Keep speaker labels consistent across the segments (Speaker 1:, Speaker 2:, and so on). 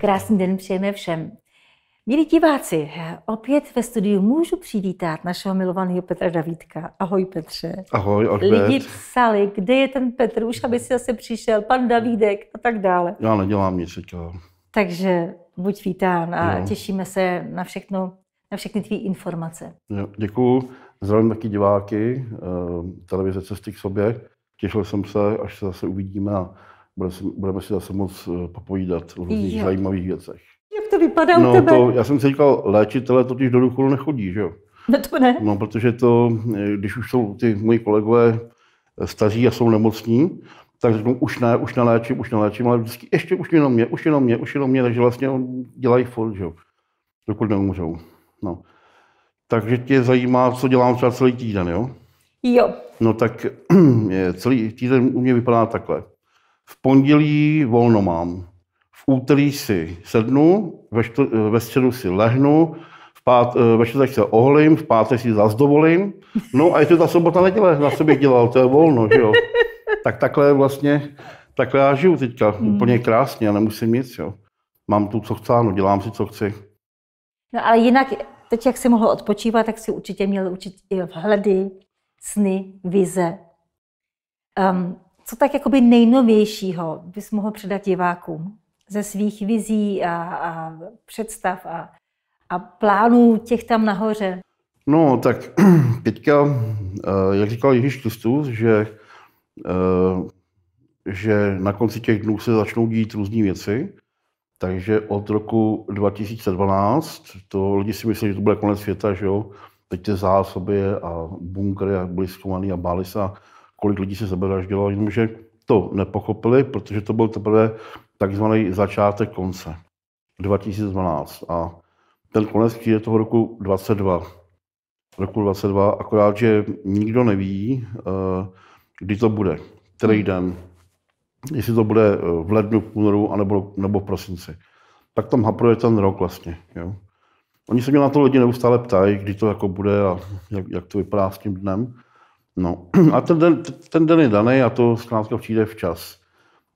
Speaker 1: Krásný den přejeme všem. Milí diváci, opět ve studiu můžu přivítat našeho milovaného Petra Davídka. Ahoj Petře.
Speaker 2: Ahoj Albert. Lidi
Speaker 1: psali, kde je ten Petr, už aby si zase přišel, pan Davídek a tak dále.
Speaker 2: Já nedělám nic takového.
Speaker 1: Takže buď vítán a jo. těšíme se na všechno, na všechny tvý informace.
Speaker 2: Jo, děkuju. Zdravím taky diváky eh, televize Cesty k sobě. Těšil jsem se, až se zase uvidíme a budeme si zase moc eh, popovídat o různých zajímavých věcech. Jak to vypadá no, u tebe? To, já jsem si říkal, léčitele totiž do důchodu nechodí, že jo? No to ne. No, protože to, eh, když už jsou ty moji kolegové eh, staří a jsou nemocní, tak řeknu, už ne, už neléčím, už neléčím, ale vždycky ještě už jenom mě, už jenom mě, už jenom mě, takže vlastně dělají furt, že jo, dokud neumřou. No. Takže tě zajímá, co dělám třeba celý týden, jo? Jo. No tak celý týden u mě vypadá takhle. V pondělí volno mám. V úterý si sednu, ve, štr- ve středu si lehnu, v pát, eh, ve čtvrtek se oholím, v pátek si zas dovolím. No a ještě ta sobota neděle na sobě dělal, to je volno, že jo. Tak takhle vlastně, takhle já žiju teďka hmm. úplně krásně a nemusím nic, jo. Mám tu, co chci, no dělám si, co chci.
Speaker 1: No ale jinak, teď jak si mohl odpočívat, tak si určitě měl určitě vhledy, sny, vize. Um, co tak jakoby nejnovějšího bys mohl předat divákům ze svých vizí a, a představ a, a plánů těch tam nahoře?
Speaker 2: No, tak teďka, eh, jak říkal Ježíš Kristus, že, eh, že na konci těch dnů se začnou dít různé věci, takže od roku 2012, to lidi si myslí, že to bude konec světa, že jo, teď ty zásoby a bunkry a byly zkoumaný a báli se kolik lidí se sebevraždilo, jenomže to nepochopili, protože to byl teprve takzvaný začátek konce 2012. A ten konec je toho roku 22. Roku 22, akorát, že nikdo neví, eh, kdy to bude, který hmm. den, jestli to bude eh, v lednu, v únoru, anebo, nebo v prosinci. Tak tam hapruje ten rok vlastně. Jo. Oni se mě na to lidi neustále ptají, kdy to jako bude a jak, jak to vypadá s tím dnem. No a ten den, ten den je daný a to zkrátka přijde včas.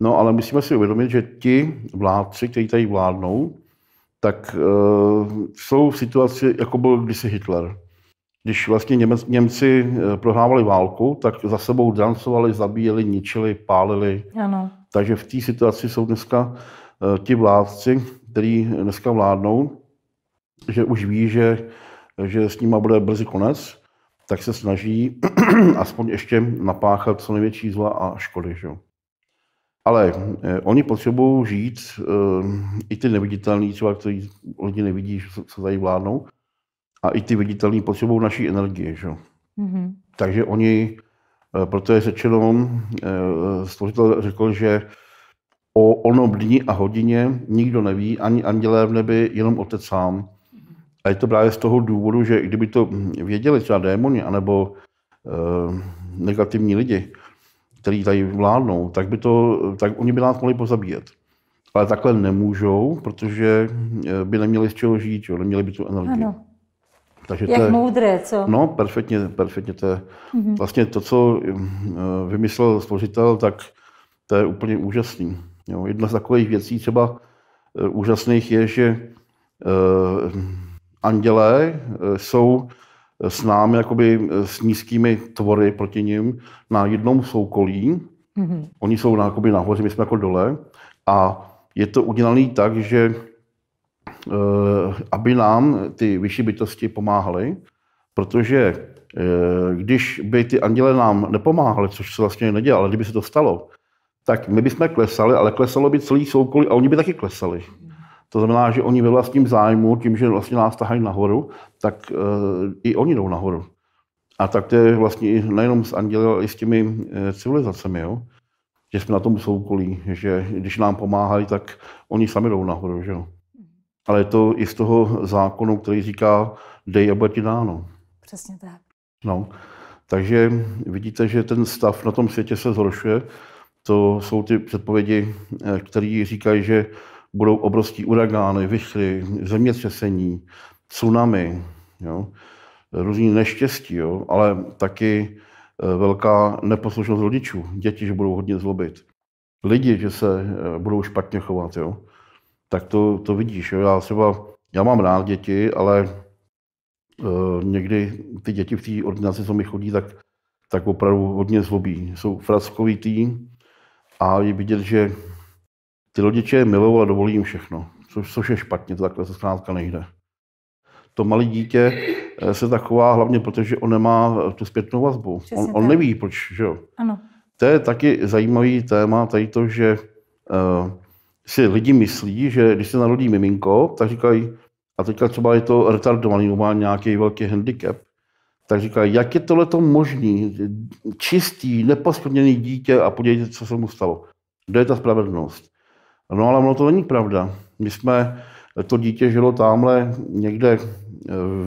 Speaker 2: No ale musíme si uvědomit, že ti vládci, kteří tady vládnou, tak uh, jsou v situaci, jako byl kdysi Hitler. Když vlastně Němec, Němci eh, prohrávali válku, tak za sebou dancovali, zabíjeli, ničili, pálili. Ano. Takže v té situaci jsou dneska uh, ti vládci, kteří dneska vládnou, že už ví, že, že s nima bude brzy konec tak se snaží aspoň ještě napáchat co největší zla a škody. Že? Ale eh, oni potřebují žít, eh, i ty neviditelné třeba který lidi nevidí, že se, tady vládnou, a i ty viditelné potřebují naší energie, Že? Mm-hmm. Takže oni, eh, proto je řečeno, eh, stvořitel řekl, že o onom dní a hodině nikdo neví, ani andělé v nebi, jenom otec sám. A je to právě z toho důvodu, že kdyby to věděli třeba démoni anebo e, negativní lidi, kteří tady vládnou, tak, by to, tak oni by nás mohli pozabíjet. Ale takhle nemůžou, protože eh, by neměli z čeho žít, jo? neměli by tu energii. Ano. Takže Jak to je, moudré, co? No, perfektně, perfektně. To je, mm-hmm. Vlastně to, co hm, eh, vymyslel složitel, tak to je úplně úžasný. Jo? Jedna z takových věcí třeba úžasných je, že e, anděle eh, jsou eh, s námi jakoby eh, s nízkými tvory proti ním na jednom soukolí. Mm-hmm. Oni jsou na, jakoby nahoře, my jsme jako dole. A je to udělané tak, že aby nám ty vyšší bytosti pomáhaly, protože když by ty anděle nám nepomáhali, což se vlastně nedělá, ale kdyby se to stalo, tak my bychom klesali, ale klesalo by celý soukolí a oni by taky klesali. To znamená, že oni ve vlastním zájmu, tím, že vlastně nás tahají nahoru, tak eh, i oni jdou nahoru. A tak to je vlastně nejenom s anděly, ale i s těmi eh, civilizacemi, jo? že jsme na tom soukolí, že když nám pomáhají, tak oni sami jdou nahoru. Že jo? Ale je to i z toho zákonu, který říká, dej a bude ti dáno.
Speaker 1: Přesně tak.
Speaker 2: No, takže vidíte, že ten stav na tom světě se zhoršuje. To jsou ty předpovědi, eh, které říkají, že budou obrovský uragány, vyšly, zemětřesení, tsunami, jo? různý neštěstí, jo? ale taky eh, velká neposlušnost rodičů. Děti, že budou hodně zlobit. Lidi, že se eh, budou špatně chovat, jo? tak to, to vidíš. Jo? Já třeba, já mám rád děti, ale uh, někdy ty děti v té ordinaci, co mi chodí, tak, tak opravdu hodně zlobí. Jsou fraskovitý a je vidět, že ty rodiče je milují a dovolí jim všechno, což, což je špatně, to takhle se zkrátka nejde. To malé dítě eh, se taková hlavně, protože on nemá eh, tu zpětnou vazbu. on, on neví, proč, že jo? Ano. To je taky zajímavý téma, tady to, že uh, si lidi myslí, že když se narodí miminko, tak říkají, a teďka třeba je to retardovaný, má nějaký velký handicap, tak říkají, jak je to možný, čistý, neposkvrněný dítě a podívejte, co se mu stalo. Kde je ta spravedlnost? No ale ono to není pravda. My jsme, to dítě žilo tamhle někde eh,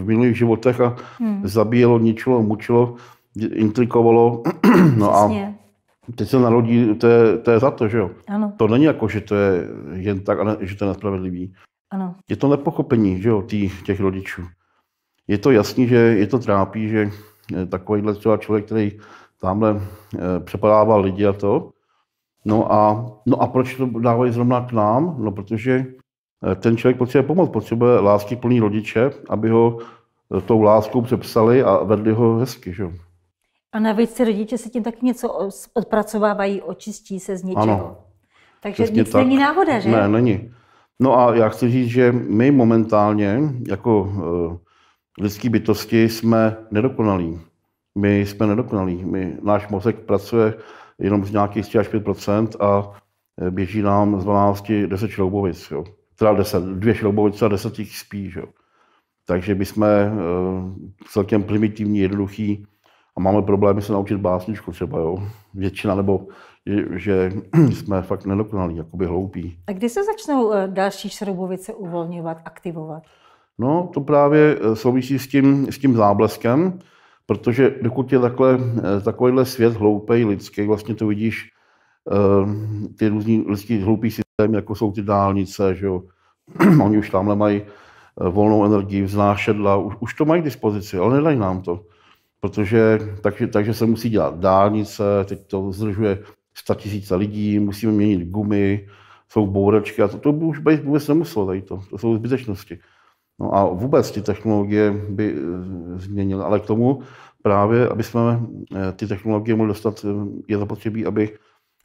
Speaker 2: v minulých životech a hmm. zabíjelo, ničilo, mučilo, intrikovalo. no a teď se narodí, to je, to je za to, že jo? Ano. To není jako, že to je jen tak, ale že to je nespravedlivý. Ano. Je to nepochopení, že jo, tý, těch rodičů. Je to jasný, že je to trápí, že eh, takovýhle třeba člověk, který tamhle eh, přepadával lidi a to, No a, no a proč to dávají zrovna k nám? No protože eh, ten člověk potřebuje pomoc, potřebuje lásky plný rodiče, aby ho eh, tou láskou přepsali a vedli ho hezky. Že?
Speaker 1: A navíc ty rodiče se tím taky něco odpracovávají, očistí se z něčeho. Ano, Takže nic tak. není náhoda, že? Ne,
Speaker 2: není. No a já chci říct, že my momentálně jako uh, eh, lidské bytosti jsme nedokonalí. My jsme nedokonalí. My, náš mozek pracuje jenom z nějakých 3 až 5 a eh, běží nám z 12 10 šroubovic. Jo. Teda 10, dvě šroubovice a 10 jich spí. Jo. Takže my jsme uh, celkem primitivní, jednoduchý a máme problémy se naučit básničku třeba, jo. Většina, nebo že, že jsme fakt nedokonalí, jakoby hloupí.
Speaker 1: A kdy se začnou eh, další šroubovice uvolňovat, aktivovat?
Speaker 2: No, to právě souvisí s tím, s tím zábleskem, Protože dokud je takhle, eh, takovýhle svět hloupý, lidský, vlastně to vidíš, eh, ty různý lidský hloupý systémy, jako jsou ty dálnice, že jo. Oni už tamhle mají eh, volnou energii, vznášedla, už, už to mají k dispozici, ale nedají nám to. Protože, takže, takže se musí dělat dálnice, teď to zdržuje 100 000 lidí, musíme měnit gumy, jsou bouračky a to, to by už vůbec nemuselo tady to. To jsou zbytečnosti. No a vůbec ty technologie by eh, změnily, ale k tomu právě, aby jsme eh, ty technologie mohli dostat, eh, je zapotřebí, aby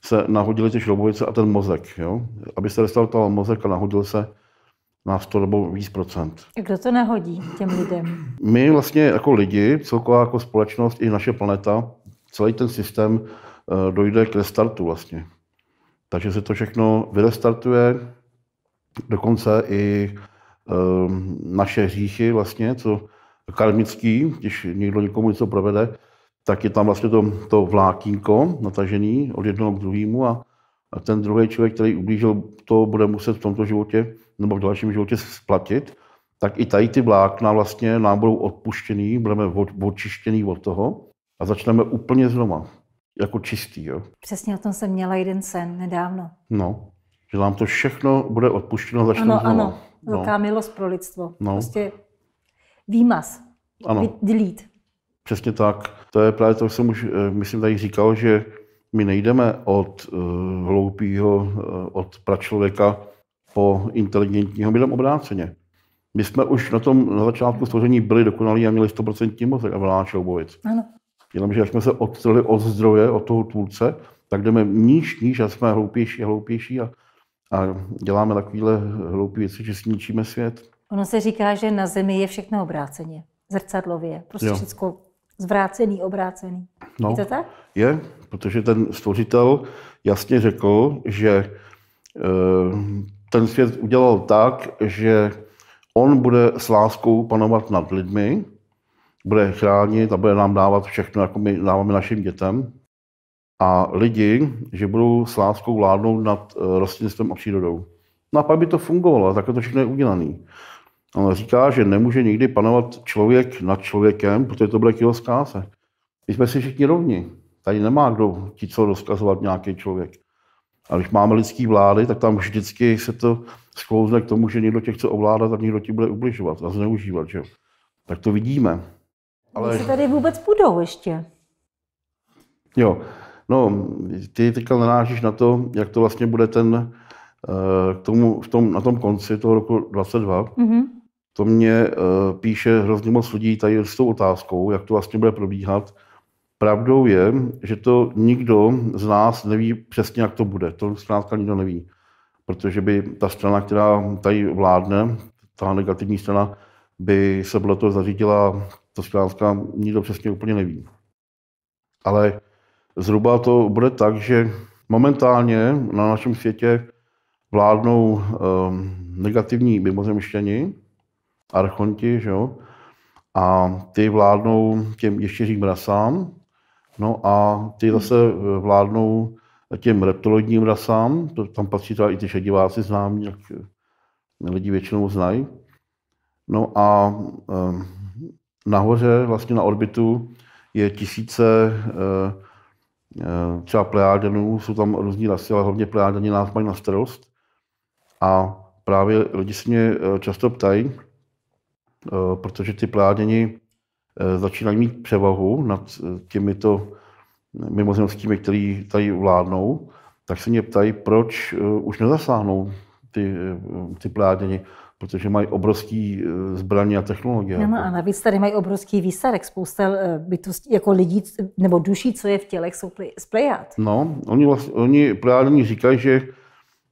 Speaker 2: se nahodili ty šroubovice a ten mozek, jo? aby se restartoval mozek a nahodil se na 100 nebo víc procent.
Speaker 1: A kdo to nahodí těm lidem?
Speaker 2: My vlastně jako lidi, celková jako společnost i naše planeta, celý ten systém dojde k restartu vlastně. Takže se to všechno vyrestartuje, dokonce i Ehm, naše hříchy vlastně, co karmický, když někdo někomu něco provede, tak je tam vlastně to, to vlákínko natažený od jednoho k druhému a, a ten druhý člověk, který ublížil, to bude muset v tomto životě nebo v dalším životě splatit, tak i tady ty vlákna vlastně nám budou odpuštěný, budeme od, očištěný od toho a začneme úplně znova, jako čistý. Jo.
Speaker 1: Přesně o tom jsem měla jeden sen nedávno.
Speaker 2: No, že nám to všechno bude odpuštěno, začneme ano, znova. Ano. No. Velká
Speaker 1: no. milost pro lidstvo. No. Prostě výmaz. Ano. Delete.
Speaker 2: Přesně tak. To je právě to, co jsem už, eh, myslím, tady říkal, že my nejdeme od uh, eh, hloupého, uh, eh, od pračlověka po inteligentního, my jdeme obráceně. My jsme už na tom na začátku stvoření byli dokonalí a měli 100% mozek a volá šoubovic. Jenomže jak jsme se odstřeli od zdroje, od toho tvůrce, tak jdeme níž, níž a jsme hloupější a hloupější a a děláme takovéhle hloupé věci, že sničíme svět.
Speaker 1: Ono se říká, že na Zemi je všechno obráceně, zrcadlově, prostě jo. všechno zvrácený, obrácený. No, je to tak?
Speaker 2: Je, protože ten stvořitel jasně řekl, že e, ten svět udělal tak, že on bude s láskou panovat nad lidmi, bude chránit a bude nám dávat všechno, jako my dáváme našim dětem, a lidi, že budou s láskou vládnout nad eh, rostlinstvem a přírodou. No a pak by to fungovalo, tak to všechno je udělané. Ale říká, že nemůže nikdy panovat člověk nad člověkem, protože to bude jeho zkáze. My jsme si všichni rovni. Tady nemá kdo ti co rozkazovat nějaký člověk. A když máme lidský vlády, tak tam vždycky se to sklouzne k tomu, že někdo tě chce ovládat a někdo ti bude ubližovat a zneužívat. Že? Tak to vidíme. Ale... Když se
Speaker 1: tady vůbec budou ještě.
Speaker 2: Jo, No, ty teďka narážíš na to, jak to vlastně bude ten, eh, k tomu, v tom, na tom konci toho roku 22. Mm-hmm. To mě eh, píše hrozně moc lidí tady s tou otázkou, jak to vlastně bude probíhat. Pravdou je, že to nikdo z nás neví přesně, jak to bude. To zkrátka nikdo neví. Protože by ta strana, která tady vládne, ta negativní strana, by se podle toho zařídila, to zkrátka nikdo přesně úplně neví. Ale Zhruba to bude tak, že momentálně na našem světě vládnou um, negativní mimozemštěni, archonti, že jo? a ty vládnou těm ještěřím rasám, no a ty zase eh, vládnou těm reptiloidním rasám, to, tam patří třeba i ty šediváci známí, jak eh, lidi většinou znají. No a um, nahoře, vlastně na orbitu, je tisíce uh, Eh, třeba plejádenů, jsou tam různí rasy, ale hlavně plejádeni nás mají na starost. A právě lidi se mě eh, často ptají, eh, protože ty plejáděni začínají mít převahu nad těmito mimozemskými, které tady vládnou, tak se mě ptají, proč už nezasáhnou ty, ty pláděni protože mají obrovský e, zbraně a technologie. No, no,
Speaker 1: a navíc tady mají obrovský výsadek, spousta e, bytostí, jako lidí nebo duší, co je v tělech, jsou z plejad.
Speaker 2: No, oni, vlastně, oni plejádní říkají, že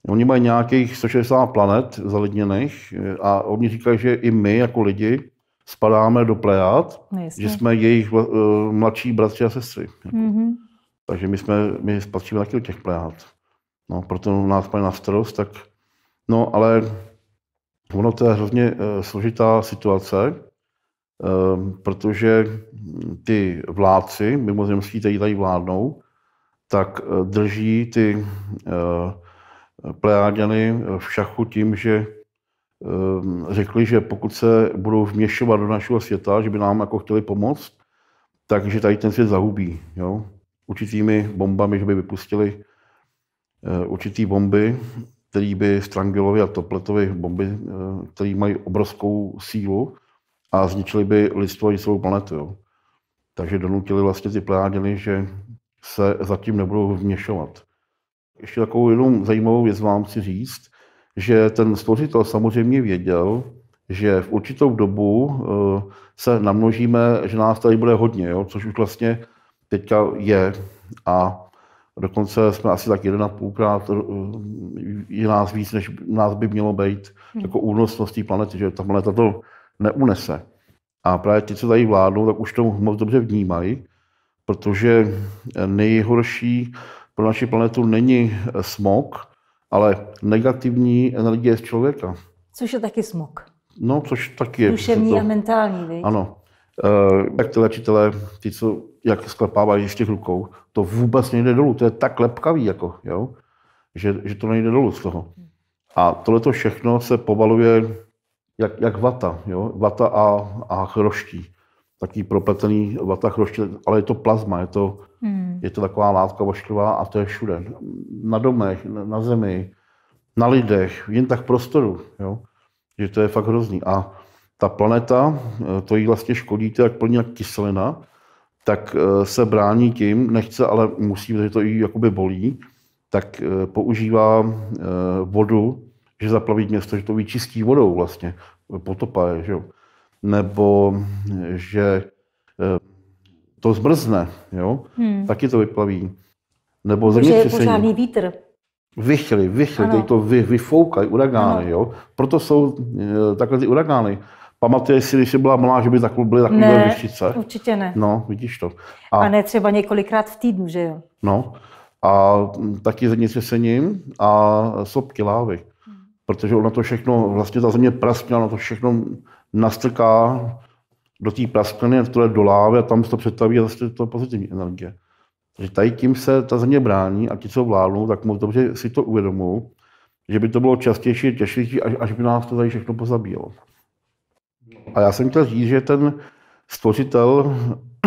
Speaker 2: oni mají nějakých 160 planet zalidněných e, a oni říkají, že i my jako lidi spadáme do plejad, no, že jsme jejich mladší bratři a sestry. Jako. Mm-hmm. Takže my jsme, my spatříme taky do těch plejad. No, proto nás mají na starost, tak no, ale Ono to je hrozně eh, složitá situace, ehm, protože ty vládci mimozemští, kteří tady vládnou, tak eh, drží ty eh, plejáďany v šachu tím, že ehm, řekli, že pokud se budou vměšovat do našeho světa, že by nám jako chtěli pomoct, takže tady ten svět zahubí. Jo? Určitými bombami, že by vypustili určitý bomby který by Strangelovi a Topletovi bomby, eh, které mají obrovskou sílu a zničili by lidstvo i svou planetu. Jo. Takže donutili vlastně ty plejáděny, že se zatím nebudou vměšovat. Ještě takovou jenom zajímavou věc vám chci říct, že ten stvořitel samozřejmě věděl, že v určitou dobu eh, se namnožíme, že nás tady bude hodně, jo, což už vlastně teďka je. A Dokonce jsme asi tak jeden a půlkrát, eh, je nás víc, než nás by mělo být, hmm. jako únosnost té planety, že ta planeta to neunese. A právě ti, co tady vládnou, tak už to moc dobře vnímají, protože eh, nejhorší pro naši planetu není eh, smog, ale negativní energie z člověka.
Speaker 1: Což je taky smog.
Speaker 2: No, což taky je. Duševní to... a mentální, víc? Ano. E, jak ti léčitelé, ty, co jak sklepávají ještě rukou, to vůbec nejde dolů. To je tak lepkavý, jako, jo? Že, že to nejde dolů z toho. A tohle to všechno se povaluje jak, jak vata. Jo? Vata a, a chroští. Taký propletený vata chroští, ale je to plazma, je to, hmm. je to taková látka vošklivá a to je všude. Na domech, na zemi, na lidech, jen tak v prostoru. Jo? Že to je fakt hrozný. A ta planeta, eh, to jí vlastně škodí, to je jak plně jak kyselina, tak eh, se brání tím, nechce, ale musí, protože to i jakoby bolí, tak eh, používá eh, vodu, že zaplaví město, že to vyčistí vodou vlastně, potopa je, že jo. Nebo že to zmrzne, jo, hmm. taky to vyplaví. Nebo zemětřesení. Že je pořádný vítr. Vychly, vychly, teď to vy, vyfoukají, uragány, ano. jo. Proto jsou takhle ty uragány. Pamatuješ si, když jsi byla malá, že by tak byly takové ne, určitě ne. No, vidíš to. A, a
Speaker 1: ne třeba několikrát v týdnu, že jo?
Speaker 2: No, a taky zenice se ním a sopky lávy. Protože ona to všechno, vlastně ta země praskne, ona to všechno nastrká do té praskliny, tohle do lávy a tam se to představí a zase to pozitivní energie. Takže tady tím se ta země brání a ti, co vládnou, tak moc dobře si to uvědomují, že by to bylo častější, těžší, až, až by nás to tady všechno pozabíjelo. A já jsem chtěl říct, že ten stvořitel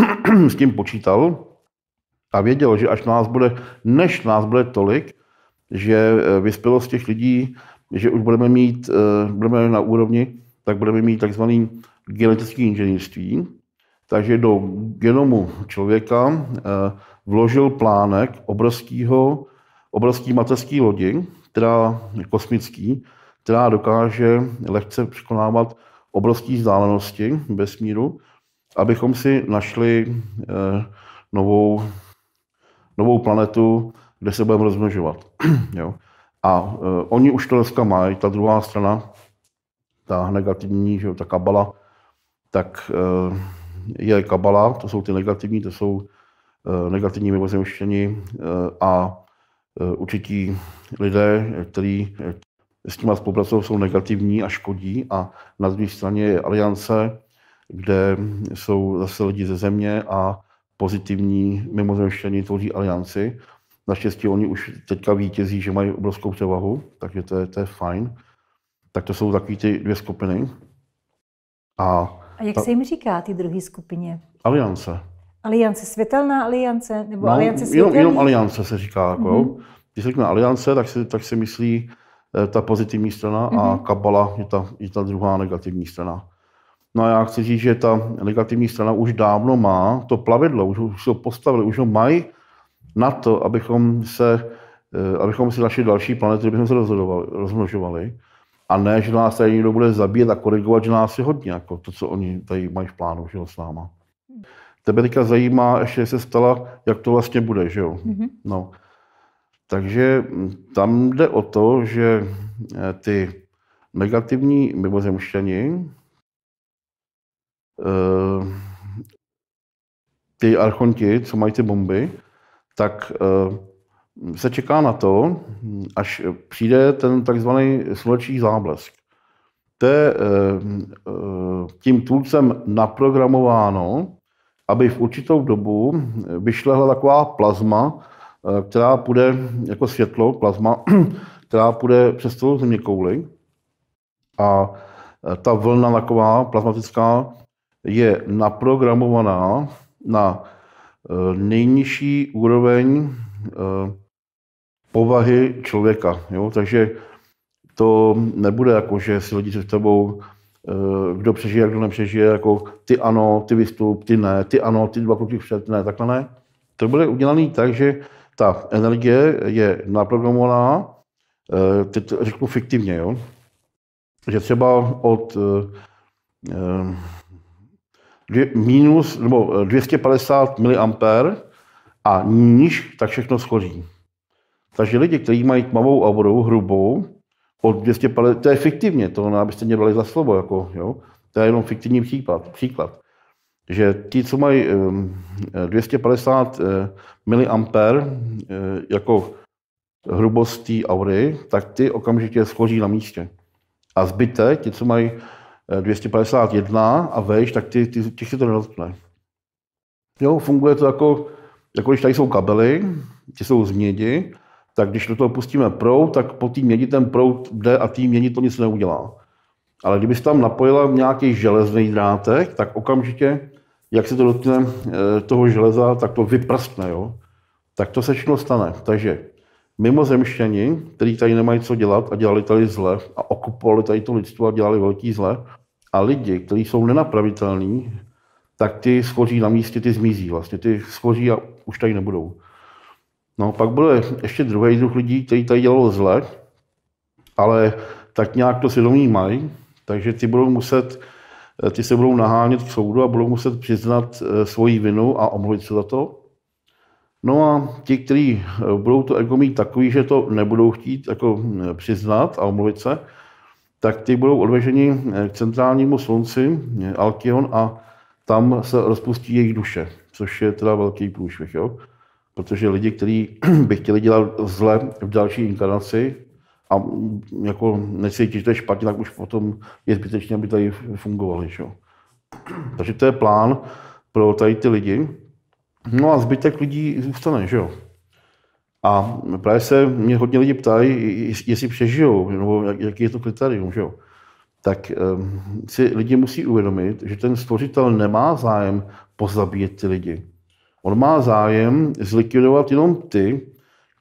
Speaker 2: s tím počítal a věděl, že až nás bude, než nás bude tolik, že eh, vyspělost těch lidí, že už budeme mít, eh, budeme na úrovni, tak budeme mít takzvaný genetický inženýrství. Takže do genomu člověka eh, vložil plánek obrovskýho, obrovský mateřský lodi, která kosmický, která dokáže lehce překonávat obrovské vzdálenosti vesmíru, abychom si našli eh, novou, novou planetu, kde se budeme rozmnožovat. jo. A eh, oni už to dneska mají, ta druhá strana, ta negativní, že jo, ta kabala, tak eh, je kabala, to jsou ty negativní, to jsou negativní mimozemštění a určití lidé, kteří s těma spolupracovou jsou negativní a škodí a na druhé straně je aliance, kde jsou zase lidi ze země a pozitivní mimozemštění tvoří alianci. Naštěstí oni už teďka vítězí, že mají obrovskou převahu, takže to je, to je fajn. Tak to jsou takové ty dvě skupiny. A, a jak ta, se jim
Speaker 1: říká, ty druhé skupině? Aliance. Aliance, světelná aliance, nebo no, aliance světelná. Jenom, jenom aliance
Speaker 2: se říká. Jako, mm-hmm. Když se říká aliance, tak se tak se myslí Eh, ta pozitivní strana mm-hmm. a mhm. kabala je ta, je ta druhá negativní strana. No a já chci říct, že ta negativní strana už dávno má to plavidlo, už, už ho postavili, už ho mají na to, abychom se, eh, abychom si našli další planety, abychom se rozmnožovali. A ne, že nás tady někdo bude zabíjet a korigovat, že nás je hodně, jako to, co oni tady mají v plánu, že jo, s náma. Tebe teďka zajímá, ještě se stala, jak to vlastně bude, že jo? Mm-hmm. No. Takže hm, tam jde o to, že eh, ty negativní mimozemšťani, eh, ty archonti, co mají ty bomby, tak eh, se čeká na to, až přijde ten takzvaný slunečný záblesk. To je tím tůlcem naprogramováno, aby v určitou dobu vyšlehla taková plazma, Eh, která půjde jako světlo, plazma, která půjde přes celou země kouli. A eh, ta vlna taková plazmatická je naprogramovaná na eh, nejnižší úroveň povahy člověka. Jo? Takže to nebude jako, že si lidi s tebou, kdo přežije, kdo nepřežije, jako ty ano, ty vystup, ty ne, ty ano, ty dva kluky před, ne, takhle ne. To bylo udělané tak, že ta energie je naprogramovaná, eh, teď řeknu fiktivně, jo? že třeba od eh, eh, dvě, minus, nebo 250 mA a níž, tak všechno schoří. Takže lidi, kteří mají tmavou auroru, hrubou, od 250, to je fiktivně, to abyste mě dali za slovo, jako, jo? to je jenom fiktivní případ, příklad že ti, co mají 250 eh, mA eh, jako hrubost aury, tak ty okamžitě schoří na místě. A zbytek, ti, co mají 251 eh, a vejš, tak ty, ty, těch se to nedotkne. Jo, funguje to jako, jako když tady jsou kabely, ty jsou z mědi, tak když do toho pustíme prout, tak po té mědi ten prout jde a tý mědi to nic neudělá. Ale kdyby tam napojila nějaký železný drátek, tak okamžitě, jak se to dotkne eh, toho železa, tak to vyprstne. Jo? Tak to se všechno stane. Takže mimozemštění, kteří tady nemají co dělat a dělali tady zle a okupovali tady to lidstvo a dělali velký zle, a lidi, kteří jsou nenapravitelní, tak ty schoří na místě, ty zmizí vlastně, ty schoří a už tady nebudou. No pak bude ještě druhý druh lidí, kteří tady dělalo zle, ale tak nějak to svědomí mají takže ty budou muset, eh, ty se budou nahánět k soudu a budou muset přiznat eh, svoji vinu a omluvit se za to. No a ti, kteří eh, budou to ego mít takový, že to nebudou chtít jako přiznat a omluvit se, tak ty budou odveženi k centrálnímu slunci, Alkion, a tam se rozpustí jejich duše, což je teda velký průšvih, jo? Protože lidi, kteří by chtěli dělat zle v další inkarnaci, a jako je špatně, tak už potom je zbytečně, aby tady fungovali. Že? Takže to je plán pro tady ty lidi. No a zbytek lidí zůstane, že jo. A právě se mě hodně lidi ptají, jestli přežijou, nebo jaký je to kritérium, že jo. Tak um, si lidi musí uvědomit, že ten stvořitel nemá zájem pozabíjet ty lidi. On má zájem zlikvidovat jenom ty,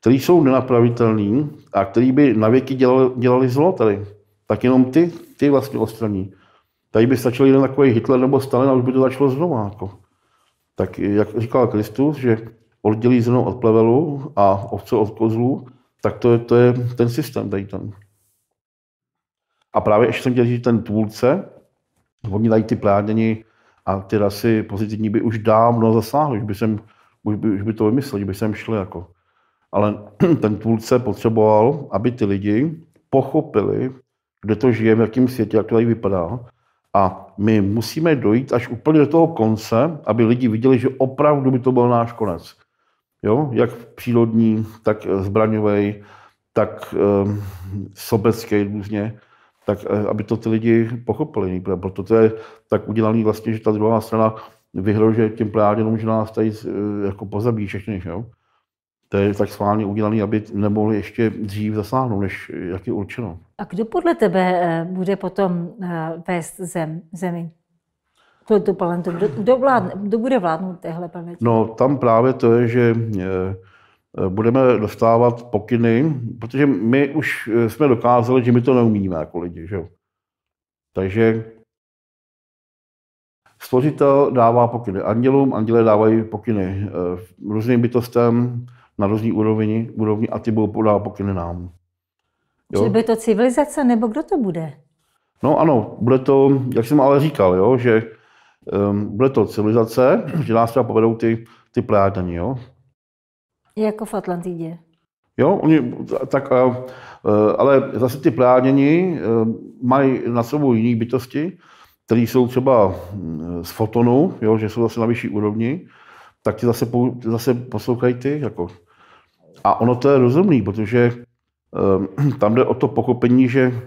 Speaker 2: který jsou nenapravitelný a který by navěky dělali, dělali zlo tady, tak jenom ty, ty vlastně odstraní. Tady by stačil jeden takový Hitler nebo Stalin a už by to začalo znovu, Jako. Tak jak říkal Kristus, že oddělí zrno od plevelu a ovce od kozlu, tak to je, to je ten systém tady ten. A právě ještě jsem chtěl říct, ten tvůrce, oni tady ty plánění a ty rasy pozitivní by už dávno zasáhly, už by, sem, už by, už by to vymysleli, by sem šli jako. Ale ten tvůrce potřeboval, aby ty lidi pochopili, kde to žijeme, v jakém světě, jak to tady vypadá. A my musíme dojít až úplně do toho konce, aby lidi viděli, že opravdu by to byl náš konec. Jo? Jak přírodní, tak eh, zbraňový, tak e, sobecký různě, tak e, aby to ty lidi pochopili. Proto to je tak udělané vlastně, že ta druhá strana vyhrožuje těm pláděnům, že nás tady e, jako pozabíjí všechny. Jo? to je tak schválně udělané, aby nemohli ještě dřív zasáhnout, než jak je určeno.
Speaker 1: A kdo podle tebe eh, bude potom eh, vést zem, zemi? To, to planetu. Kdo, kdo, vládne, kdo bude vládnout téhle planetě?
Speaker 2: No, tam právě to je, že eh, budeme dostávat pokyny, protože my už jsme dokázali, že my to neumíme jako lidi. Že? Takže Stvořitel dává pokyny andělům, andělé dávají pokyny různým bytostem, na různý úrovni, úrovni a ty budou podál pokyny nám. Jo? Že
Speaker 1: by to civilizace, nebo kdo to bude?
Speaker 2: No ano, bude to, jak jsem ale říkal, jo, že um, bude to civilizace, že nás třeba povedou ty, ty plátaní, jo.
Speaker 1: Jako v Atlantidě.
Speaker 2: Jo, oni, tak, uh, ale zase ty plánění uh, eh, mají na sebou jiné bytosti, které jsou třeba mm, z fotonu, jo, že jsou zase na vyšší úrovni, tak ti zase, zase poslouchají ty, jako a ono to je rozumný, protože um, tam jde o to pochopení, že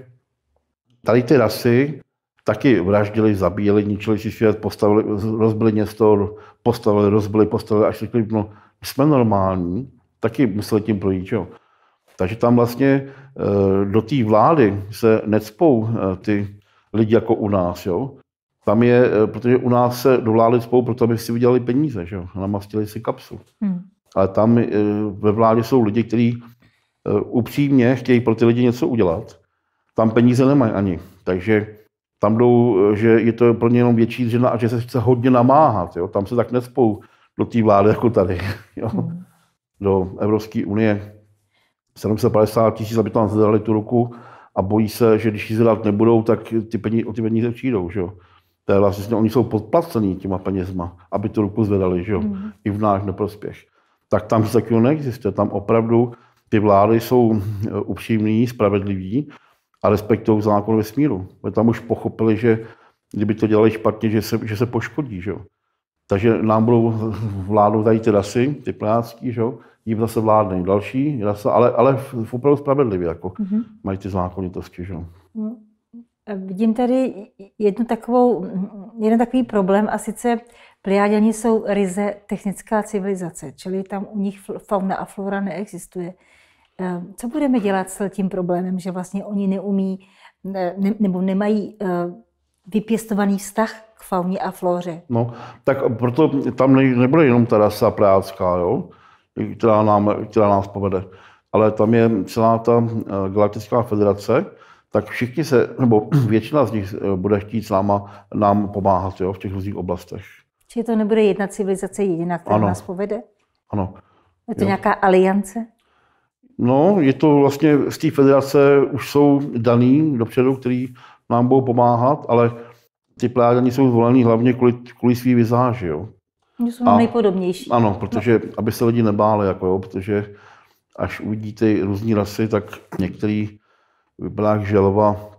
Speaker 2: tady ty rasy taky vraždili, zabíjeli, ničili si svět, postavili, rozbili město, postavili, rozbili, postavili, až řekli, no, jsme normální, taky museli tím projít, jo. Takže tam vlastně eh, do té vlády se necpou eh, ty lidi jako u nás, jo. Tam je, eh, protože u nás se do vlády spou, proto aby si vydělali peníze, že jo, namastili si kapsu. Hmm ale tam eh, ve vládě jsou lidi, kteří eh, upřímně chtějí pro ty lidi něco udělat. Tam peníze nemají ani, takže tam jdou, eh, že je to pro ně jenom větší dřina a že se chce hodně namáhat. Jo? Tam se tak nespou do té vlády jako tady, jo? Mm. do Evropské unie. 750 tisíc, aby tam zadali tu ruku a bojí se, že když ji zadat nebudou, tak ty peníze, o ty peníze přijdou. Že jo? To je vlastně, oni jsou podplacení těma penězma, aby tu ruku zvedali, že jo? Mm. i v náš neprospěch tak tam sekil neexistuje. Tam opravdu ty vlády jsou eh, upřímní, spravedliví a respektují zákon vesmíru. Tam už pochopili, že kdyby to dělali špatně, že se, že se poškodí. Že? Takže nám budou vládou tady ty rasy, ty plejácký, že? jim zase vládne další rasa, ale, ale v, v opravdu spravedlivě. Jako. Mm-hmm. Mají ty zákonitosti. Že?
Speaker 1: Mm. Vidím tady jednu takovou, jeden takový problém a sice pliáděni jsou ryze technická civilizace, čili tam u nich fauna a flora neexistuje. Eh, co budeme dělat s tím problémem, že vlastně oni neumí ne, nebo nemají eh, vypěstovaný vztah k fauně a flóře?
Speaker 2: No, tak proto tam ne, nebude jenom rasa prácká, jo? Která, nám, která nás povede, ale tam je celá ta eh, Galaktická federace, tak všichni se, nebo většina z nich eh, bude chtít s náma, nám pomáhat jo, v těch různých oblastech.
Speaker 1: Čili to nebude jedna civilizace jediná, která ano. nás povede?
Speaker 2: Ano. Je to jo.
Speaker 1: nějaká aliance?
Speaker 2: No, je to vlastně z té federace už jsou daný dopředu, který nám budou pomáhat, ale ty plejádani jsou zvolený hlavně kvůli, kvůli svý vizáži, jo.
Speaker 1: jsou a, nejpodobnější. Ano, no. protože,
Speaker 2: no. aby se lidi nebáli, jako jo, protože až uvidíte různé rasy, tak některý byla jak želva,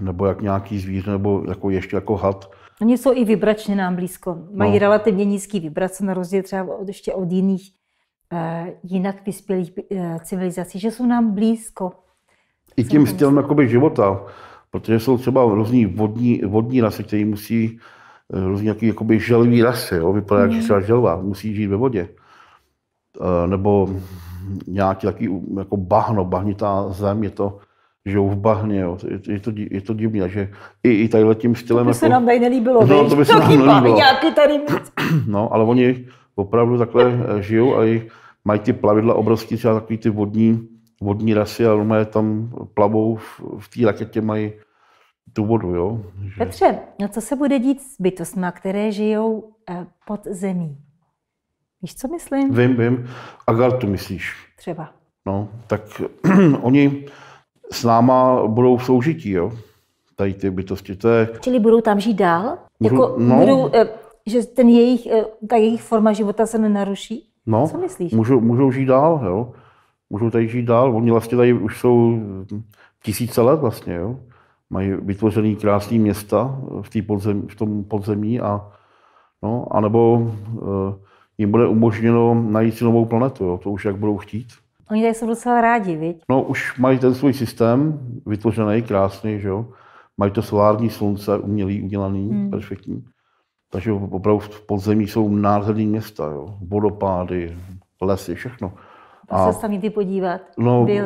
Speaker 2: nebo jak nějaký zvíře, nebo jako ještě jako had.
Speaker 1: Oni jsou i vibračně nám blízko. Mají no. relativně nízký vibrace, na rozdíl třeba od, ještě od jiných eh, jinak vyspělých eh, civilizací, že jsou nám blízko.
Speaker 2: I tím stylem jakoby života, protože jsou třeba různí vodní, vodní rasy, které musí eh, různí nějaký jakoby želví rasy, jo? vypadá mm. jak mhm. třeba želva, musí žít ve vodě. Eh, nebo nějaký takový jako bahno, bahnitá zem, je to, žijou v bahně, jo. Je, to, je to divný, že i, i tady tím stylem... To by jako, se nám
Speaker 1: tady nelíbilo, no, to by se nám nelíbilo. tady...
Speaker 2: No, ale oni opravdu takhle eh, žijou a jich, mají ty plavidla obrovský, třeba takový ty vodní, vodní rasy, ale mají tam plavou v, v té raketě, mají tu vodu, jo.
Speaker 1: Že... Petře, no co se bude dít s bytostmi, které žijou eh, pod zemí? Víš, co myslím? Vím,
Speaker 2: vím. Agartu myslíš. Třeba. No, tak oni s náma budou v soužití, jo? Tady ty bytosti. To je...
Speaker 1: Čili budou tam žít dál? Budou, jako, no. budou, eh, že ten jejich, eh, ta jejich forma života se nenaruší?
Speaker 2: No, Co myslíš? Můžou, můžou žít dál, jo? Můžou tady žít dál. Oni vlastně tady už jsou hm, tisíce let vlastně, jo? Mají vytvořený krásný města v, tý podzem, v tom podzemí a no, anebo eh, jim bude umožněno najít si novou planetu, jo? To už jak budou chtít.
Speaker 1: Oni tady jsou docela rádi, viď?
Speaker 2: No, už mají ten svůj systém vytvořený, krásný, že jo. Mají to solární slunce, umělý, udělaný, hmm. perfektní. Takže opravdu v podzemí jsou nádherné města, jo. vodopády, lesy, všechno. A se
Speaker 1: tam ty podívat? No, Byl,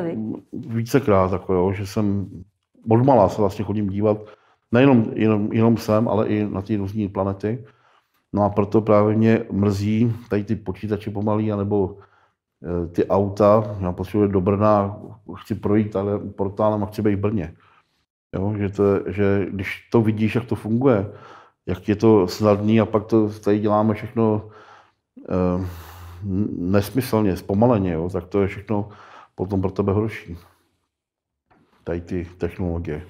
Speaker 2: vícekrát, jako jo, že jsem odmala se vlastně chodím dívat, nejenom jenom, jenom sem, ale i na ty různé planety. No a proto právě mě mrzí tady ty počítače pomalý, anebo Eh, ty auta, já potřebuji do Brna, chci projít ale portálem a chci být v Brně. Jo, že, to, že když to vidíš, jak to funguje, jak je to snadný a pak to tady děláme všechno eh, nesmyslně, zpomaleně, jo, tak to je všechno potom pro tebe horší. Tady ty technologie.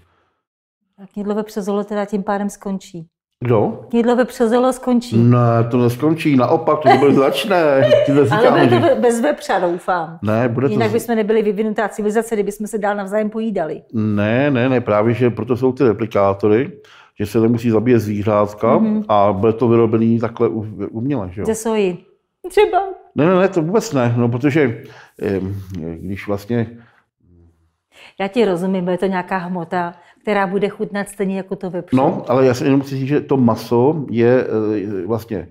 Speaker 1: Tak Nidlové přezolo teda tím pádem skončí. Kdo? Jídlo vepřozelo skončí. Ne,
Speaker 2: to neskončí, naopak, to bude značné. Ale bude to že...
Speaker 1: bez vepřa, doufám.
Speaker 2: Ne, bude Jinak to... bychom
Speaker 1: nebyli vyvinutá civilizace, kdybychom se dál navzájem pojídali.
Speaker 2: Ne, ne, ne, právě, že proto jsou ty replikátory, že se nemusí zabíjet zvířátka mm-hmm. a bude to vyrobený takhle uměle. Že jo? Ze
Speaker 1: soji. Třeba.
Speaker 2: Ne, ne, ne, to vůbec ne, no protože když vlastně...
Speaker 1: Já ti rozumím, bude to nějaká hmota, která bude chutnat stejně jako to vepřové. No,
Speaker 2: ale já si jenom chci říct, že to maso je eh, vlastně,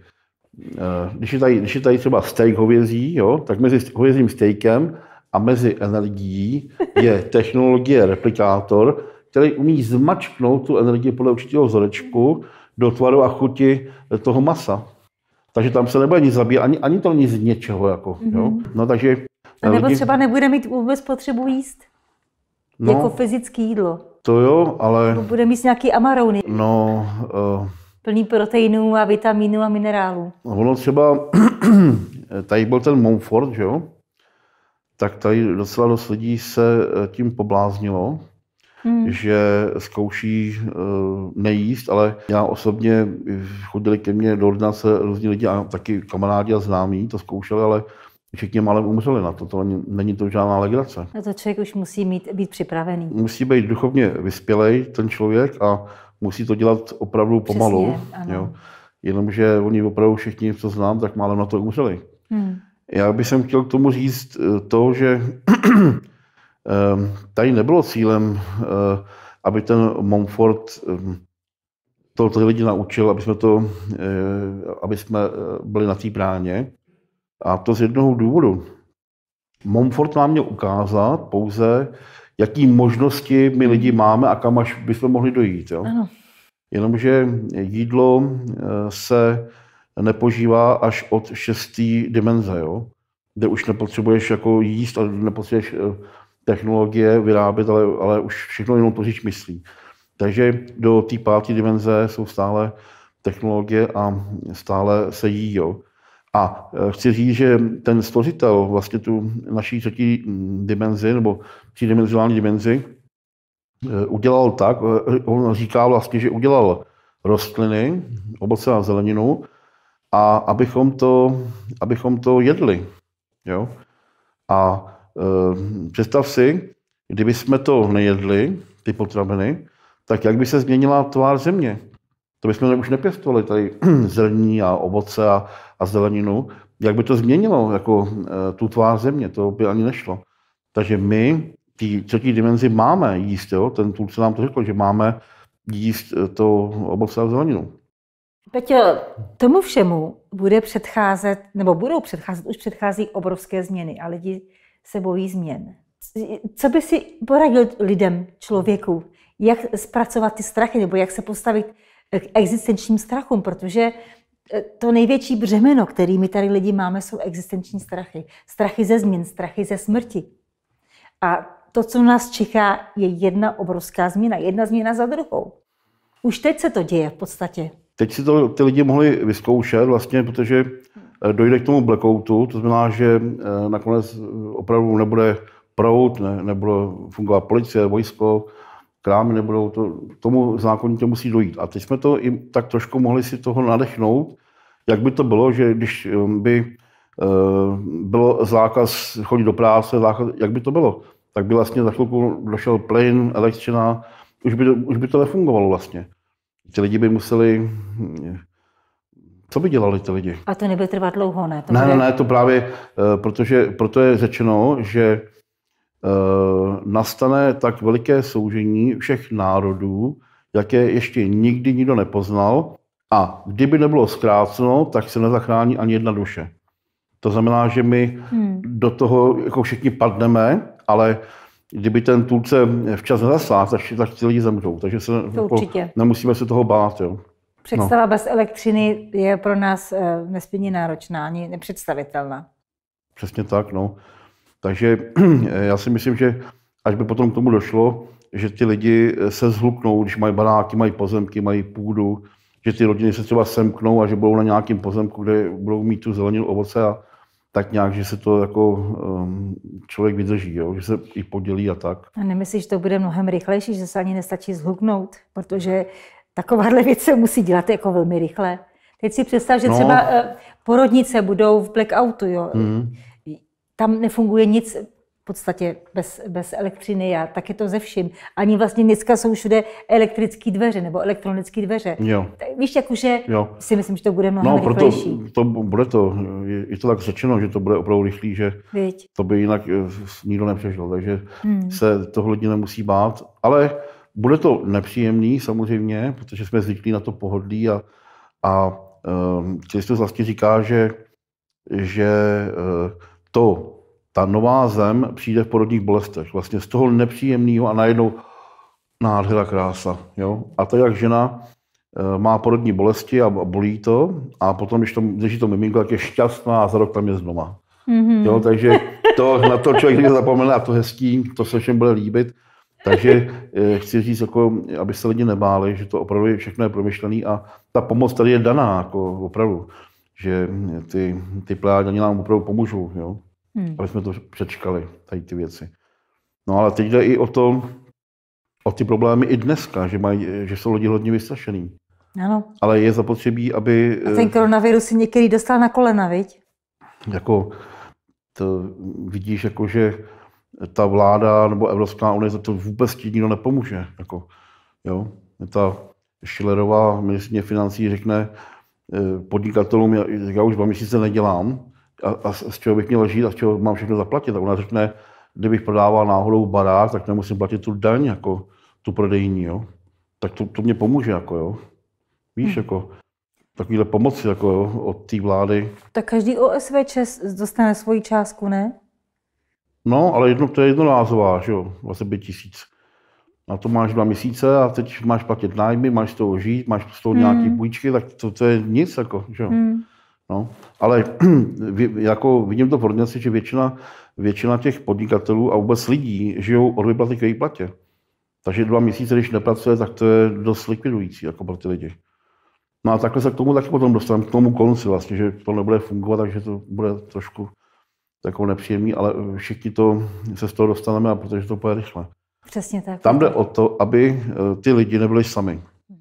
Speaker 2: eh, když je tady, když je tady třeba steak hovězí, jo, tak mezi hovězím steakem a mezi energií je technologie replikátor, který umí zmačknout tu energii podle určitého vzorečku do tvaru a chuti toho masa. Takže tam se nebude nic zabíjet, ani, ani to nic z něčeho. Jako, mm-hmm. jo? Mhm. No, takže, a nebo eh, lidi... třeba
Speaker 1: nebude mít vůbec potřebu jíst? No, jako fyzické jídlo.
Speaker 2: To jo, ale...
Speaker 1: Bude mít nějaký amarony
Speaker 2: No... Uh...
Speaker 1: Plný proteinů a vitaminů a minerálů.
Speaker 2: Ono třeba, tady byl ten Montfort, že jo? Tak tady docela dost lidí se eh, tím pobláznilo, hmm. že zkouší uh, nejíst, ale já osobně chodili ke mně do ordinace různí lidi a taky kamarádi a známí to zkoušeli, ale Všichni ale umřeli na to, to není, není to žádná legrace.
Speaker 1: A to člověk už musí mít, být připravený.
Speaker 2: Musí být duchovně vyspělej ten člověk a musí to dělat opravdu Přesně, pomalu. Ano. Jo. Jenomže oni opravdu všichni, co znám, tak málem na to umřeli. Hmm. Já bych chtěl k tomu říct eh, to, že eh, tady nebylo cílem, eh, aby ten Montfort to ty lidi naučil, aby jsme, to, aby jsme byli na té bráně. A to z jednoho důvodu. Mumford nám měl ukázat pouze, jaký možnosti my lidi hmm. máme a kam až bychom mohli dojít. Jo? Ano. Jenomže jídlo eh, se nepožívá až od šestý dimenze, jo? kde už nepotřebuješ jako jíst a nepotřebuješ eh, technologie vyrábět, ale, ale už všechno jenom to řič myslí. Takže do té páté dimenze jsou stále technologie a stále se jí. Jo. A e, chci říct, že ten stvořitel vlastně tu naší třetí dimenzi nebo třídimenzionální dimenzi e, udělal tak, e, on říká vlastně, že udělal rostliny, ovoce a zeleninu, a abychom to, abychom to jedli. Jo? A e, představ si, kdyby jsme to nejedli, ty potraviny, tak jak by se změnila tvář země? to bychom už nepěstovali tady zrní a ovoce a, a zeleninu, jak by to změnilo jako e, tu tvář země, to by ani nešlo. Takže my ty třetí dimenzi máme jíst, jo? ten tvůrce nám to řekl, že máme jíst eh, to ovoce a zeleninu.
Speaker 1: Petě, tomu všemu bude předcházet, nebo budou předcházet, už předchází obrovské změny a lidi se bojí změn. Co by si poradil lidem, člověku, jak zpracovat ty strachy, nebo jak se postavit k existenčním strachům, protože eh, to největší břemeno, který my tady lidi máme, jsou existenční strachy. Strachy ze změn, strachy ze smrti. A to, co nás čeká, je jedna obrovská změna. Jedna změna za druhou. Už teď se to děje v podstatě.
Speaker 2: Teď si to ty lidi mohli vyzkoušet vlastně, protože eh, dojde k tomu blackoutu, to znamená, že eh, nakonec opravdu nebude proud, ne, nebude fungovat policie, vojsko, Krámy nebudou, to, tomu to musí dojít. A teď jsme to i tak trošku mohli si toho nadechnout, jak by to bylo, že když um, by uh, byl zákaz chodit do práce, zákaz, jak by to bylo, tak by vlastně za chvilku došel plyn, elektřina, už by, to, už by to nefungovalo vlastně. Ti lidi by museli, co by dělali ty lidi?
Speaker 1: A to nebude trvat dlouho, ne? To ne, bude... ne, ne, to právě,
Speaker 2: eh, protože proto je řečeno, že Eh, nastane tak veliké soužení všech národů, jaké ještě nikdy nikdo nepoznal. A kdyby nebylo zkráceno, tak se nezachrání ani jedna duše. To znamená, že my hmm. do toho jako všichni padneme, ale kdyby ten tůlce včas nezasáhl, tak, tak ti lidi zemřou. Takže se, jako, nemusíme se toho bát. Jo. Představa no.
Speaker 1: bez elektřiny je pro nás eh, nesmírně náročná, ani nepředstavitelná.
Speaker 2: Přesně tak, no. Takže já si myslím, že až by potom k tomu došlo, že ti lidi se zhluknou, když mají baráky, mají pozemky, mají půdu, že ty rodiny se třeba semknou a že budou na nějakém pozemku, kde budou mít tu zeleninu, ovoce a tak nějak, že se to jako ehm, člověk vydrží, jo? že se i podělí a tak.
Speaker 1: A nemyslíš, že to bude mnohem rychlejší, že se ani nestačí zhluknout, protože takováhle věc se musí dělat jako velmi rychle. Teď si představ, že no. třeba eh, porodnice budou v blackoutu, jo? Mm tam nefunguje nic v podstatě bez, bez elektřiny a tak je to ze vším. Ani vlastně dneska jsou všude elektrické dveře nebo elektronické dveře. Jo. Víš, jak už je, jo. si myslím, že to bude mnohem no, proto, rychlejší.
Speaker 2: To bude to, je, je to tak řečeno, že to bude opravdu rychlý, že Víď. to by jinak eh, nikdo nepřežil, takže hmm. se toho lidi nemusí bát, ale bude to nepříjemný samozřejmě, protože jsme zvyklí na to pohodlí a, a um, Kristus vlastně říká, že, že uh, to, ta nová zem přijde v porodních bolestech. Vlastně z toho nepříjemného a najednou nádhera krása. Jo? A to, jak žena eh, má porodní bolesti a bolí to, a potom, když to, když to miminko, tak je šťastná a za rok tam je znova.
Speaker 1: Mm-hmm. Jo, takže to, na to člověk někdy
Speaker 2: zapomene a to hezký, to se všem bude líbit. Takže eh, chci říct, jako, aby se lidi nebáli, že to opravdu je, všechno je promyšlené a ta pomoc tady je daná, jako opravdu, že ty, ty plány nám opravdu pomůžou. Jo? hmm. aby jsme to přečkali, tady ty věci. No ale teď jde i o to, o ty problémy i dneska, že, mají, že jsou lidi hodně vystrašený. Ano. Ale je zapotřebí, aby... A eh, ten
Speaker 1: koronavirus si některý dostal na kolena, viď?
Speaker 2: Jako, to vidíš, jako, že ta vláda nebo Evropská unie za to vůbec ti nikdo nepomůže. Jako, jo? Ta Schillerová ministrině financí řekne eh, podnikatelům, já, já už dva měsíce nedělám, a, a z čeho bych měl žít a z čeho mám všechno zaplatit. A ona řekne, kdybych prodával náhodou barák, tak nemusím platit tu daň, jako tu prodejní, jo. Tak to, to mě pomůže, jako jo. Víš, hmm. jako takovýhle pomoci jako jo, od té vlády.
Speaker 1: Tak každý OSVČ dostane svoji částku, ne?
Speaker 2: No, ale jedno, to je jednorázová, že jo, vlastně by tisíc. Na to máš dva měsíce a teď máš platit nájmy, máš z toho žít, máš z toho hmm. nějaké půjčky, tak to, to je nic, jako, že jo. Hmm. No, ale jako vidím to v ordinaci, že většina, většina těch podnikatelů a vůbec lidí žijou od vyplaty k výplatě. Takže dva měsíce, když nepracuje, tak to je dost likvidující jako pro ty lidi. No a takhle se k tomu taky potom dostaneme, k tomu konci vlastně, že to nebude fungovat, takže to bude trošku takovou nepříjemný, ale všichni to, se z toho dostaneme, a protože to půjde rychle.
Speaker 1: Přesně tak. Tam jde
Speaker 2: o to, aby eh, ty lidi nebyli sami. Hmm.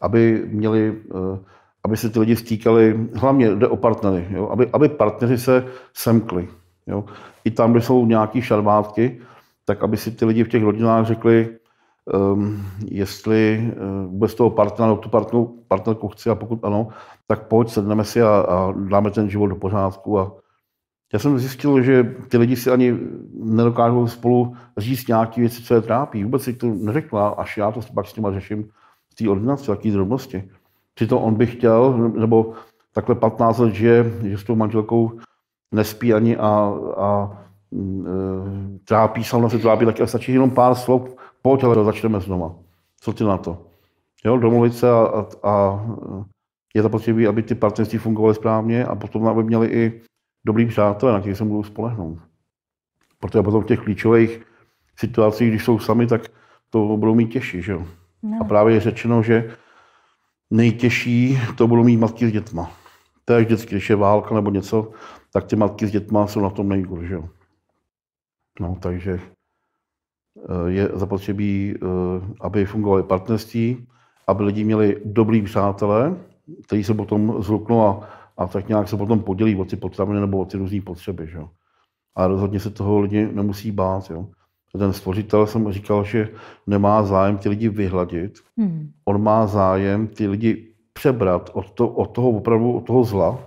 Speaker 2: Aby měli eh, aby se ty lidi stýkali, hlavně jde o partnery, jo? Aby, aby partneři se semkli. Jo? I tam, kde jsou nějaké šarvátky, tak aby si ty lidi v těch rodinách řekli, um, jestli uh, eh, bez toho partnera, tu partnou partnerku chci a pokud ano, tak pojď, sedneme si a, a dáme ten život do pořádku. A já jsem zjistil, že ty lidi si ani nedokážou spolu říct nějaké věci, co je trápí. Vůbec si to neřekla, až já to pak s těma řeším v té ordinaci, jaký drobnosti. Přitom on by chtěl, nebo takhle 15 let žije, že s tou manželkou nespí ani a, a e, trápí, sám se trápí, tak stačí jenom pár slov, pojď, ale začneme znova. Co ty na to? Jo, domluvit se a, a, a je zapotřebí, aby ty partnerství fungovaly správně a potom aby měli i dobrý přátelé, na kterých se budou spolehnout. Protože potom v těch klíčových situacích, když jsou sami, tak to budou mít těžší. Že jo? No. A právě je řečeno, že nejtěžší to budou mít matky s dětma. To je vždycky, když je válka nebo něco, tak ty matky s dětma jsou na tom nejgůr, Že? No, takže eh, je zapotřebí, eh, aby fungovaly partnerství, aby lidi měli dobrý přátelé, kteří se potom zluknou a, a tak nějak se potom podělí o ty potraviny nebo o ty různé potřeby. Že? A rozhodně se toho lidi nemusí bát. Jo? ten spořitel jsem říkal, že nemá zájem ty lidi vyhladit, hmm. on má zájem ty lidi přebrat od, to, od toho opravdu, od toho zla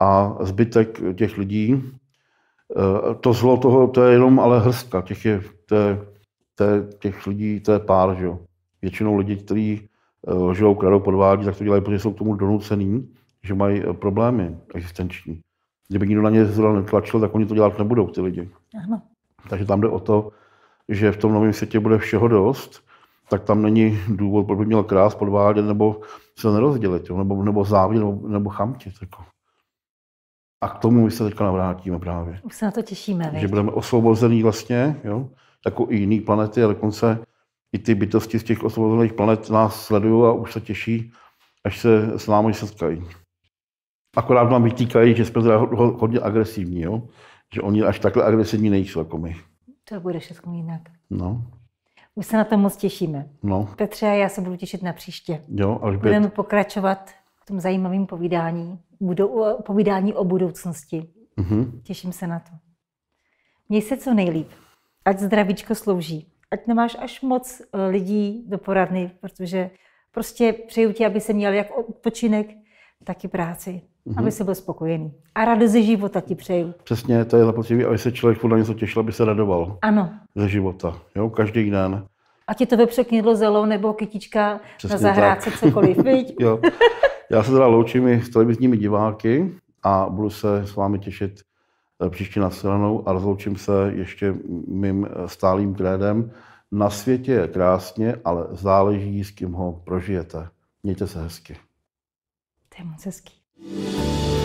Speaker 2: a zbytek těch lidí, eh, to zlo toho, to je jenom ale hrstka, těch, je, to je, to je, těch lidí, to je pár, že jo. Většinou lidi, kteří lžou, eh, kradou, podvádí, tak to dělají, protože jsou k tomu donucený, že mají eh, problémy existenční. Kdyby nikdo na ně zrovna netlačil, tak oni to dělat nebudou, ty lidi. Ano. Takže tam jde o to, že v tom novém světě bude všeho dost, tak tam není důvod, proč by měl krás, podvádět nebo se nerozdělit, jo? nebo, nebo závidět, nebo, nebo chamtit. Jako. A k tomu my se teďka navrátíme právě. Už
Speaker 1: se na to těšíme. Že víc.
Speaker 2: budeme osvobozený vlastně, jo? jako i jiný planety, ale dokonce i ty bytosti z těch osvobozených planet nás sledují a už se těší, až se s námi setkají. Akorát nám vytýkají, že jsme hodně agresivní. Jo? že oni až takhle agresivní nejsou jako my.
Speaker 1: To bude všechno jinak. No. Už se na to moc těšíme. No. Petře, já se budu těšit na příště.
Speaker 2: Jo, až Budeme
Speaker 1: pokračovat v tom zajímavém povídání. Budou, povídání o budoucnosti. Mm-hmm. Těším se na to. Měj se co nejlíp. Ať zdravíčko slouží. Ať nemáš až moc eh, lidí do poradny, protože prostě přeju ti, aby se měl jak odpočinek, tak i práci mm-hmm. aby se byl spokojený. A radost ze života ti přeju.
Speaker 2: Přesně, to je zapotřebí, aby se člověk podle něco těšil, aby se radoval. Ano. Ze života, jo, každý den.
Speaker 1: A ti to vepře knidlo zelo nebo kytička Přesně na zahrádce, tak. cokoliv, viď?
Speaker 2: jo. Já se teda loučím i s televizními diváky a budu se s vámi těšit eh, příště na stranu a rozloučím se ještě mým eh, stálým krédem. Na světě je krásně, ale záleží, s kým ho prožijete. Mějte se hezky. To je moc hezký. Música